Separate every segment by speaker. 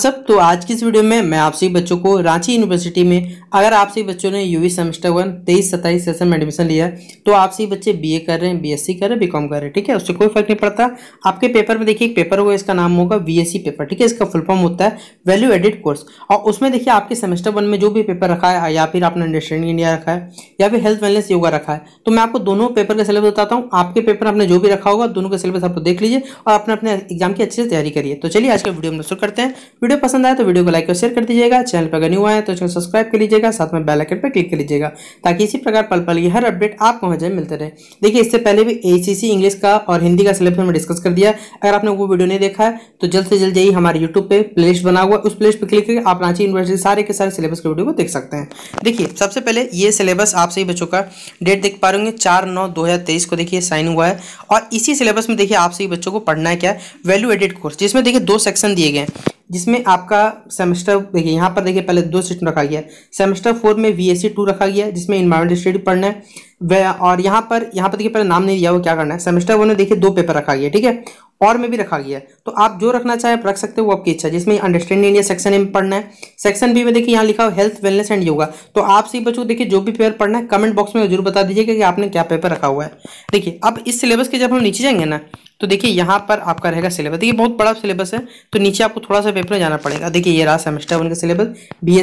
Speaker 1: सब तो आज की इस वीडियो में मैं आप सभी बच्चों को रांची यूनिवर्सिटी में अगर आप सभी बच्चों ने यूवी सेमेस्टर वन तेईस सत्ताईस सेशन में एडमिशन लिया तो आप सभी बच्चे बीए कर रहे हैं बीएससी कर रहे हैं बीकॉम कर रहे हैं ठीक है उससे कोई फर्क नहीं पड़ता आपके पेपर में देखिए एक पेपर होगा इसका नाम होगा बी पेपर ठीक है इसका फुल फॉर्म होता है वैल्यू एडिड कोर्स और उसमें देखिए आपके सेमेस्टर वन में जो भी पेपर रखा है या फिर आपने अंडरस्टैंडिंग इंडिया रखा है या फिर हेल्थ वेलनेस योगा रखा है तो मैं आपको दोनों पेपर का सिलेबस बताता हूँ आपके पेपर आपने जो भी रखा होगा दोनों का सिलेबस आपको देख लीजिए और अपने अपने एग्जाम की अच्छे से तैयारी करिए तो चलिए आज का वीडियो हम शुरू करते हैं वीडियो पसंद आए तो वीडियो को लाइक और शेयर कर दीजिएगा चैनल पर अगर न्यू आए तो चैनल सब्सक्राइब कर लीजिएगा साथ में बेल आइकन पर क्लिक कर लीजिएगा ताकि इसी प्रकार पल पल की हर अपडेट आप पहुंच जाए मिलते रहे देखिए इससे पहले भी सी इंग्लिश का और हिंदी का सिलेबस हमने डिस्कस कर दिया अगर आपने वो वीडियो नहीं देखा है तो जल्द से जल्द जाइए हमारे यूट्यूब पर लिस्ट बना हुआ उस प्लेलिस्ट पर क्लिक करके आप रांची यूनिवर्सिटी सारे के सारे सिलेबस के वीडियो को देख सकते हैं देखिए सबसे पहले ये सिलेबस आप सही बच्चों का डेट देख पा रहे होंगे चार नौ दो को देखिए साइन हुआ है और इसी सिलेबस में देखिए आप सही बच्चों को पढ़ना है क्या वैल्यू एडेड कोर्स जिसमें देखिए दो सेक्शन दिए गए हैं जिसमें आपका सेमेस्टर देखिए यहाँ पर देखिए पहले दो सेक्शन रखा गया है सेमेस्टर फोर में वी एस सी टू रखा गया है जिसमें इन्वायरमेंट स्टडी पढ़ना है और यहाँ पर यहाँ पर देखिए पहले नाम नहीं दिया हुआ क्या करना है सेमेस्टर वन में देखिए दो पेपर रखा गया ठीक है और में भी रखा गया है तो आप जो रखना चाहे रख सकते हो वो आपकी इच्छा जिसमें अंडरस्टैंडिंग इंडिया सेक्शन ए में पढ़ना है सेक्शन बी में देखिए यहाँ लिखा हुआ हेल्थ वेलनेस एंड योगा तो सी बच्चों देखिए जो भी पेपर पढ़ना है कमेंट बॉक्स में जरूर बता दीजिएगा कि आपने क्या पेपर रखा हुआ है देखिए अब इस सिलेबस के जब हम नीचे जाएंगे ना तो देखिए यहाँ पर आपका रहेगा सिलेबस देखिए बहुत बड़ा सिलेबस है तो नीचे आपको थोड़ा सा पेपर जाना पड़ेगा देखिए ये रहा सेमेस्टर वन का सिलेबस बी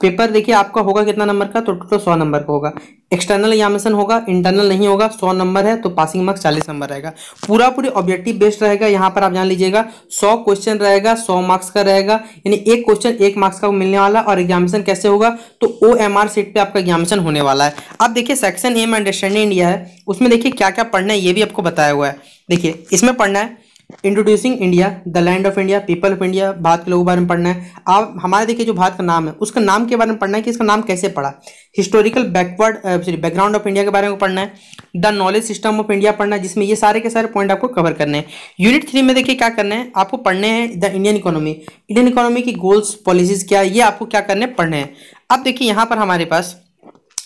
Speaker 1: पेपर देखिए आपका होगा कितना नंबर का तो टोटल तो सौ नंबर का होगा एक्सटर्नल एग्जामिनेशन होगा इंटरनल नहीं होगा सौ नंबर है तो पासिंग मार्क्स चालीस नंबर रहेगा पूरा पूरी ऑब्जेक्टिव बेस्ड रहेगा यहाँ पर आप जान लीजिएगा सौ क्वेश्चन रहेगा सौ मार्क्स का रहेगा यानी एक क्वेश्चन एक मार्क्स का मिलने वाला और एग्जामिनेशन कैसे होगा तो ओ एम आर सीट पर आपका एग्जामिनेशन होने वाला है अब देखिए सेक्शन एम अंडरस्टैंडिंग इंडिया है उसमें देखिए क्या क्या पढ़ना है ये भी आपको बताया हुआ है देखिए इसमें पढ़ना है introducing India the land of India people of India Bharat के लोगों के बारे में पढ़ना है आप हमारे देखिए जो भारत का नाम है उसका नाम के बारे में पढ़ना है कि इसका नाम कैसे पढ़ा historical backward sorry background of India के बारे में पढ़ना है the knowledge system of India पढ़ना है जिसमें ये सारे के सारे पॉइंट आपको कवर करने हैं यूनिट थ्री में देखिए क्या करना है आपको पढ़ने हैं the Indian economy Indian economy की गोल्स पॉलिसीज क्या है ये आपको क्या करने पढ़ने हैं अब देखिए यहाँ पर हमारे पास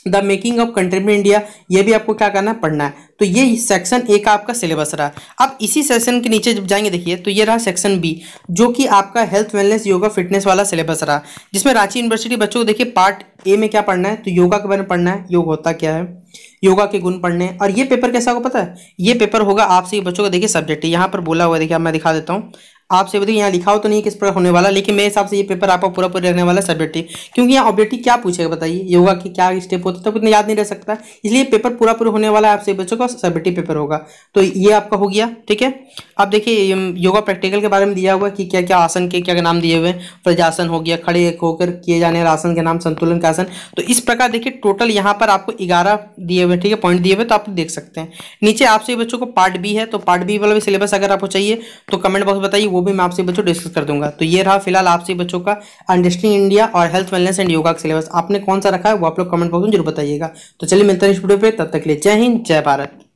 Speaker 1: द मेकिंग ऑफ कंट्री में इंडिया ये भी आपको क्या करना है पढ़ना है तो ये सेक्शन ए का आपका सिलेबस रहा अब इसी सेक्शन के नीचे जब जाएंगे देखिए तो ये रहा सेक्शन बी जो कि आपका हेल्थ वेलनेस योगा फिटनेस वाला सिलेबस रहा जिसमें रांची यूनिवर्सिटी बच्चों को देखिए पार्ट ए में क्या पढ़ना है तो योगा के बारे में पढ़ना है योग होता क्या है योगा के गुण पढ़ने और ये पेपर कैसा होगा पता है ये पेपर होगा आपसे बच्चों का देखिए सब्जेक्ट यहाँ पर बोला हुआ देखिए मैं दिखा देता हूँ आपसे बताइए तो यहाँ लिखा हो तो नहीं किस पर होने वाला लेकिन मेरे हिसाब से ये पेपर आपका पूरा पूरा रहने वाला सब्जेक्टिव क्योंकि यहाँ ऑब्जेक्टिव क्या पूछेगा बताइए योगा के क्या स्टेप होते तो याद नहीं रह सकता इसलिए पेपर पूरा पूरा होने वाला आपसे बच्चों का सब्जेक्टिव पेपर होगा तो ये आपका हो गया ठीक है आप देखिए योगा प्रैक्टिकल के बारे में दिया हुआ कि क्या क्या आसन के क्या नाम दिए हुए प्रजासन हो गया खड़े होकर किए जाने वाले आसन के नाम संतुलन का आसन तो इस प्रकार देखिए टोटल यहाँ पर आपको ग्यारह दिए हुए ठीक है पॉइंट दिए हुए तो आप देख सकते हैं नीचे आपसे बच्चों को पार्ट बी है तो पार्ट बी वाला भी सिलेबस अगर आपको चाहिए तो कमेंट बॉक्स बताइए वो भी मैं आपसे बच्चों डिस्कस कर दूंगा तो ये रहा फिलहाल आपसे बच्चों का अंडरस्टैंडिंग इंडिया और हेल्थ वेलनेस एंड योगा का सिलेबस आपने कौन सा रखा है वो आप लोग कमेंट बॉक्स में जरूर बताइएगा तो चलिए मिलते हैं इस वीडियो पर तब तक लिए जय हिंद जय भारत